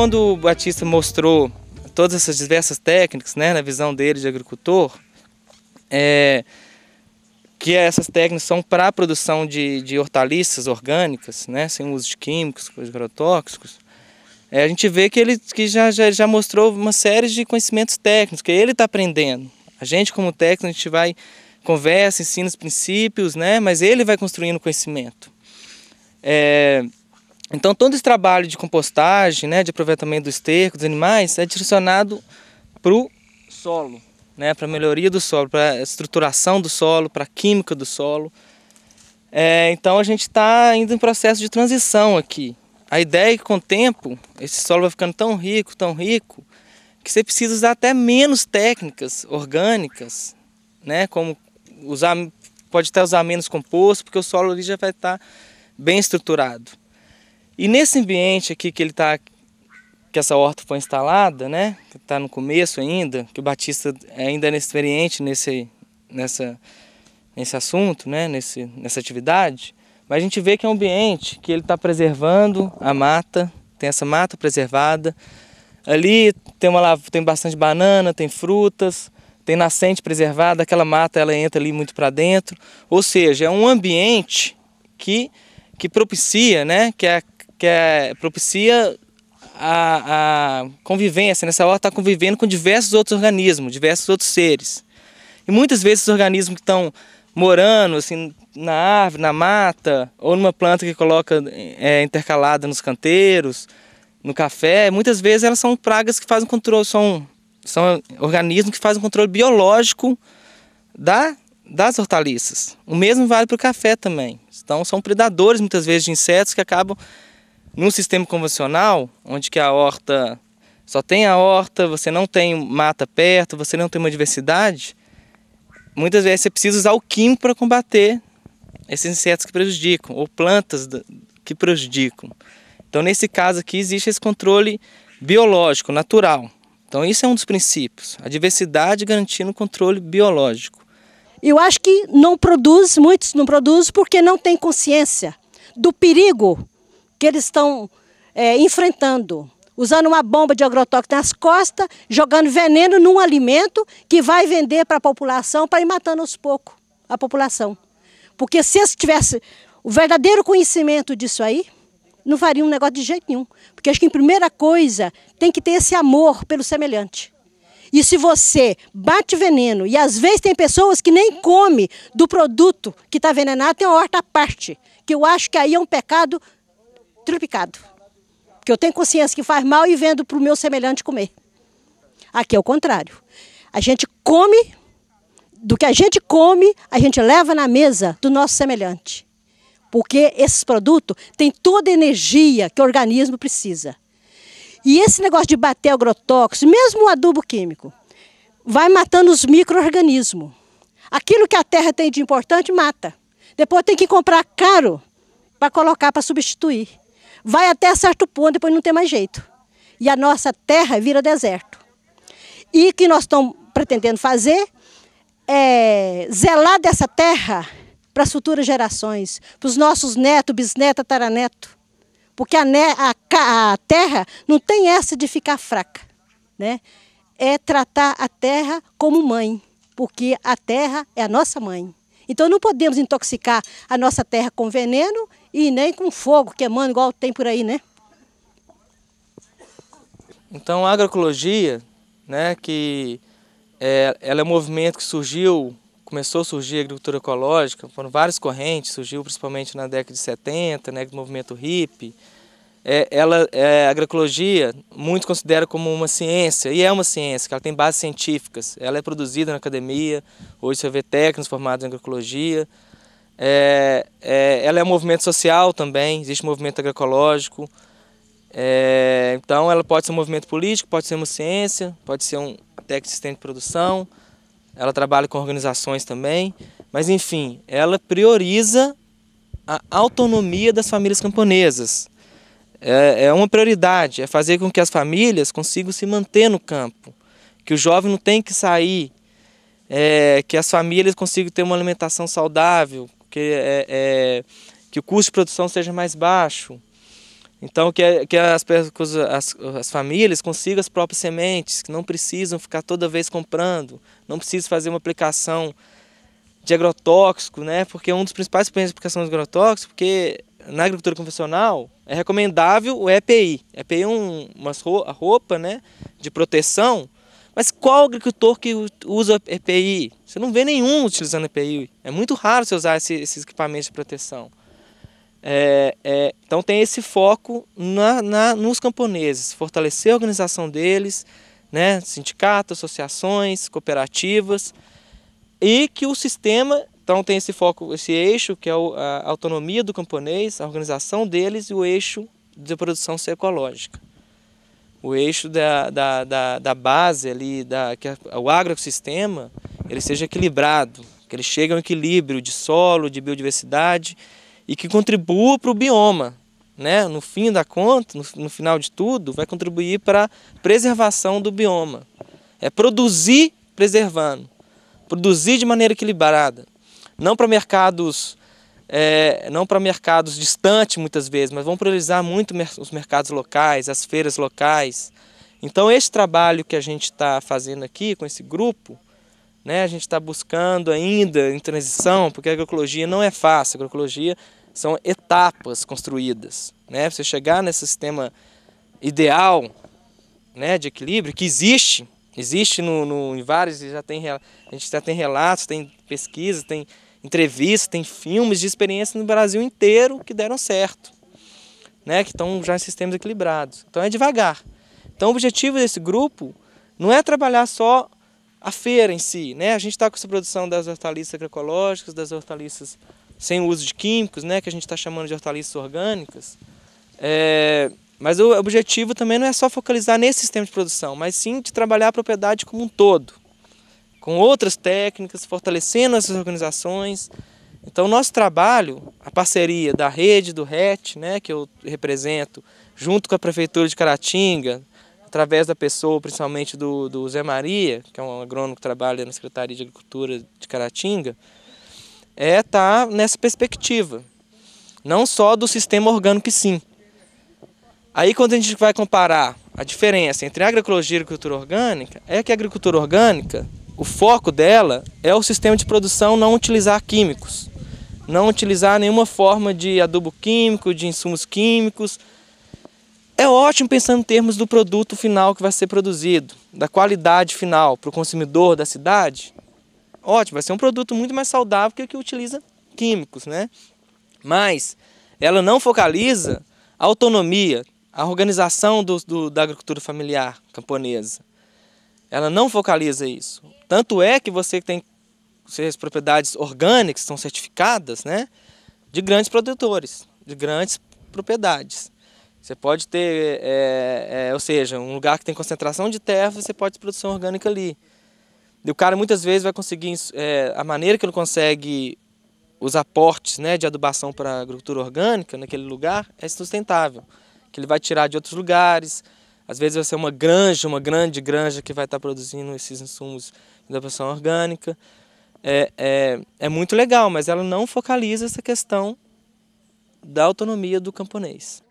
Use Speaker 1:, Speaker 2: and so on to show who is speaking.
Speaker 1: quando o Batista mostrou todas essas diversas técnicas, né, na visão dele de agricultor, é, que essas técnicas são para a produção de, de, hortaliças orgânicas, né, sem uso de químicos, coisas agrotóxicos, é, a gente vê que ele que já, já, já mostrou uma série de conhecimentos técnicos, que ele está aprendendo. A gente, como técnico, a gente vai, conversa, ensina os princípios, né, mas ele vai construindo conhecimento. É, então, todo esse trabalho de compostagem, né, de aproveitamento do esterco, dos animais, é direcionado para o solo, né, para a melhoria do solo, para a estruturação do solo, para a química do solo. É, então, a gente está indo em processo de transição aqui. A ideia é que, com o tempo, esse solo vai ficando tão rico, tão rico, que você precisa usar até menos técnicas orgânicas, né, como usar, pode até usar menos composto, porque o solo ali já vai estar tá bem estruturado. E nesse ambiente aqui que ele está, que essa horta foi instalada, né? Que está no começo ainda, que o Batista ainda é inexperiente nesse, nessa, nesse assunto, né? Nesse, nessa atividade. Mas a gente vê que é um ambiente que ele está preservando a mata, tem essa mata preservada. Ali tem, uma, tem bastante banana, tem frutas, tem nascente preservada, aquela mata ela entra ali muito para dentro. Ou seja, é um ambiente que, que propicia, né, que, a, é que é, propicia a, a convivência. Nessa né? hora está convivendo com diversos outros organismos, diversos outros seres. E muitas vezes os organismos que estão morando assim, na árvore, na mata, ou numa planta que coloca é, intercalada nos canteiros, no café, muitas vezes elas são pragas que fazem controle, são, são organismos que fazem controle biológico da, das hortaliças. O mesmo vale para o café também. Então são predadores muitas vezes de insetos que acabam num sistema convencional, onde que a horta só tem a horta, você não tem mata perto, você não tem uma diversidade, muitas vezes você precisa usar o químico para combater esses insetos que prejudicam, ou plantas que prejudicam. Então, nesse caso aqui, existe esse controle biológico, natural. Então, isso é um dos princípios, a diversidade garantindo o controle biológico.
Speaker 2: Eu acho que não produz, muitos não produzem porque não têm consciência do perigo que eles estão é, enfrentando. Usando uma bomba de agrotóxico nas costas, jogando veneno num alimento que vai vender para a população para ir matando aos poucos a população. Porque se eles tivessem o verdadeiro conhecimento disso aí, não faria um negócio de jeito nenhum. Porque acho que, em primeira coisa, tem que ter esse amor pelo semelhante. E se você bate veneno, e às vezes tem pessoas que nem come do produto que está envenenado, tem uma horta à parte, que eu acho que aí é um pecado triplicado. Porque eu tenho consciência que faz mal e vendo para o meu semelhante comer. Aqui é o contrário. A gente come, do que a gente come, a gente leva na mesa do nosso semelhante. Porque esses produtos têm toda a energia que o organismo precisa. E esse negócio de bater agrotóxico, mesmo o adubo químico, vai matando os micro-organismos. Aquilo que a terra tem de importante, mata. Depois tem que comprar caro para colocar, para substituir vai até certo ponto, depois não tem mais jeito. E a nossa terra vira deserto. E o que nós estamos pretendendo fazer é zelar dessa terra para as futuras gerações, para os nossos netos, bisnetos, taraneto. Porque a, a, a terra não tem essa de ficar fraca. Né? É tratar a terra como mãe, porque a terra é a nossa mãe. Então não podemos intoxicar a nossa terra com veneno e nem com fogo queimando igual tem por aí, né?
Speaker 1: Então a agroecologia, né, que é, ela é um movimento que surgiu, começou a surgir a agricultura ecológica, foram várias correntes, surgiu principalmente na década de 70, né, do movimento hippie. É, ela, é, a agroecologia, muitos consideram como uma ciência, e é uma ciência, que ela tem bases científicas. Ela é produzida na academia, hoje você vê técnicos formados em agroecologia, é, é, ela é um movimento social também, existe um movimento agroecológico. É, então ela pode ser um movimento político, pode ser uma ciência, pode ser um técnico assistente de produção. Ela trabalha com organizações também. Mas enfim, ela prioriza a autonomia das famílias camponesas. É, é uma prioridade, é fazer com que as famílias consigam se manter no campo, que o jovem não tem que sair, é, que as famílias consigam ter uma alimentação saudável, que, é, é, que o custo de produção seja mais baixo. Então, que, é, que as, as, as, famílias consigam as próprias sementes, que não precisam ficar toda vez comprando, não precisam fazer uma aplicação de agrotóxico, né? Porque um dos principais problemas de aplicação de agrotóxico, porque na agricultura convencional é recomendável o EPI. EPI é um, uma roupa né, de proteção mas qual agricultor que usa EPI? Você não vê nenhum utilizando EPI. É muito raro você usar esse, esses equipamentos de proteção. É, é, então tem esse foco na, na, nos camponeses, fortalecer a organização deles, né, sindicatos, associações, cooperativas, e que o sistema, então tem esse foco, esse eixo que é a autonomia do camponês, a organização deles e o eixo de produção ecológica o eixo da, da, da, da base ali, da, que o agroecossistema, ele seja equilibrado, que ele chegue a um equilíbrio de solo, de biodiversidade e que contribua para o bioma. Né? No fim da conta, no, no final de tudo, vai contribuir para a preservação do bioma. É produzir preservando, produzir de maneira equilibrada, não para mercados é, não para mercados distantes muitas vezes, mas vão priorizar muito os mercados locais, as feiras locais. Então esse trabalho que a gente está fazendo aqui com esse grupo, né, a gente está buscando ainda em transição, porque a agroecologia não é fácil, a agroecologia são etapas construídas. Né? Você chegar nesse sistema ideal né, de equilíbrio, que existe, existe no, no em vários, já tem, a gente já tem relatos, tem pesquisa, tem entrevistas, tem filmes de experiência no Brasil inteiro que deram certo, né? que estão já em sistemas equilibrados. Então é devagar. Então o objetivo desse grupo não é trabalhar só a feira em si. Né? A gente está com essa produção das hortaliças agroecológicas, das hortaliças sem uso de químicos, né? que a gente está chamando de hortaliças orgânicas. É... Mas o objetivo também não é só focalizar nesse sistema de produção, mas sim de trabalhar a propriedade como um todo com outras técnicas, fortalecendo essas organizações. Então, nosso trabalho, a parceria da rede do RET, né, que eu represento, junto com a Prefeitura de Caratinga, através da pessoa, principalmente do, do Zé Maria, que é um agrônomo que trabalha na Secretaria de Agricultura de Caratinga, é estar tá nessa perspectiva, não só do sistema orgânico sim. Aí quando a gente vai comparar a diferença entre agroecologia e agricultura orgânica, é que a agricultura orgânica o foco dela é o sistema de produção não utilizar químicos, não utilizar nenhuma forma de adubo químico, de insumos químicos. É ótimo pensando em termos do produto final que vai ser produzido, da qualidade final para o consumidor da cidade. Ótimo, vai ser um produto muito mais saudável que o que utiliza químicos, né? Mas ela não focaliza a autonomia, a organização do, do, da agricultura familiar camponesa. Ela não focaliza isso. Tanto é que você tem suas propriedades orgânicas são certificadas, né? De grandes produtores, de grandes propriedades. Você pode ter, é, é, ou seja, um lugar que tem concentração de terra, você pode ter produção orgânica ali. E o cara muitas vezes vai conseguir, é, a maneira que ele consegue os aportes né, de adubação para agricultura orgânica naquele lugar é sustentável. Que ele vai tirar de outros lugares, às vezes vai ser uma granja, uma grande granja que vai estar produzindo esses insumos adaptação orgânica. É, é, é muito legal, mas ela não focaliza essa questão da autonomia do camponês.